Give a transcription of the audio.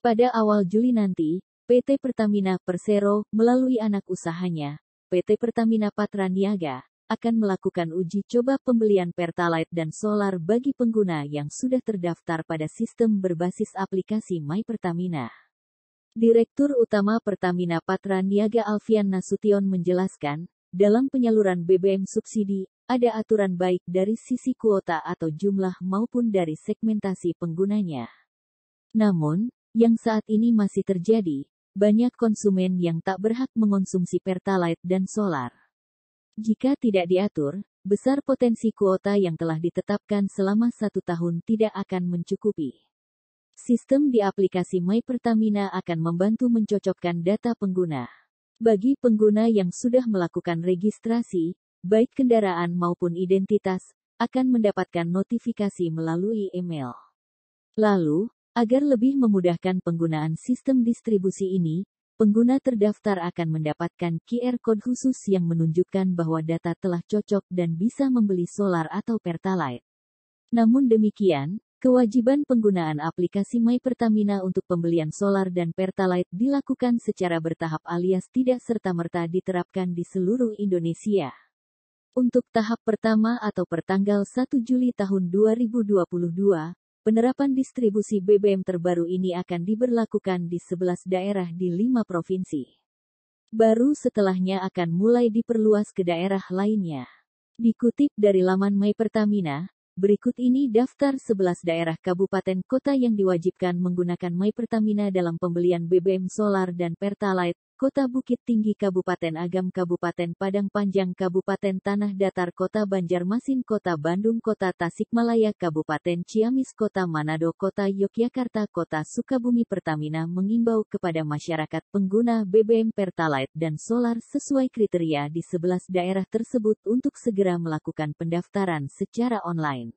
Pada awal Juli nanti, PT Pertamina Persero, melalui anak usahanya, PT Pertamina Patra Niaga, akan melakukan uji coba pembelian Pertalite dan solar bagi pengguna yang sudah terdaftar pada sistem berbasis aplikasi My Pertamina. Direktur Utama Pertamina Patra Niaga Alfian Nasution menjelaskan, dalam penyaluran BBM subsidi, ada aturan baik dari sisi kuota atau jumlah maupun dari segmentasi penggunanya. Namun, yang saat ini masih terjadi, banyak konsumen yang tak berhak mengonsumsi pertalite dan solar. Jika tidak diatur, besar potensi kuota yang telah ditetapkan selama satu tahun tidak akan mencukupi. Sistem di aplikasi My Pertamina akan membantu mencocokkan data pengguna. Bagi pengguna yang sudah melakukan registrasi, baik kendaraan maupun identitas, akan mendapatkan notifikasi melalui email. Lalu, Agar lebih memudahkan penggunaan sistem distribusi ini, pengguna terdaftar akan mendapatkan QR code khusus yang menunjukkan bahwa data telah cocok dan bisa membeli solar atau Pertalite. Namun demikian, kewajiban penggunaan aplikasi My Pertamina untuk pembelian solar dan Pertalite dilakukan secara bertahap alias tidak serta-merta diterapkan di seluruh Indonesia. Untuk tahap pertama atau pertanggal 1 Juli tahun 2022, Penerapan distribusi BBM terbaru ini akan diberlakukan di 11 daerah di 5 provinsi. Baru setelahnya akan mulai diperluas ke daerah lainnya. Dikutip dari laman My Pertamina, berikut ini daftar 11 daerah kabupaten kota yang diwajibkan menggunakan My Pertamina dalam pembelian BBM solar dan Pertalite Kota Bukit Tinggi Kabupaten Agam Kabupaten Padang Panjang Kabupaten Tanah Datar Kota Banjarmasin Kota Bandung Kota Tasikmalaya Kabupaten Ciamis Kota Manado Kota Yogyakarta Kota Sukabumi Pertamina mengimbau kepada masyarakat pengguna BBM Pertalite dan Solar sesuai kriteria di 11 daerah tersebut untuk segera melakukan pendaftaran secara online.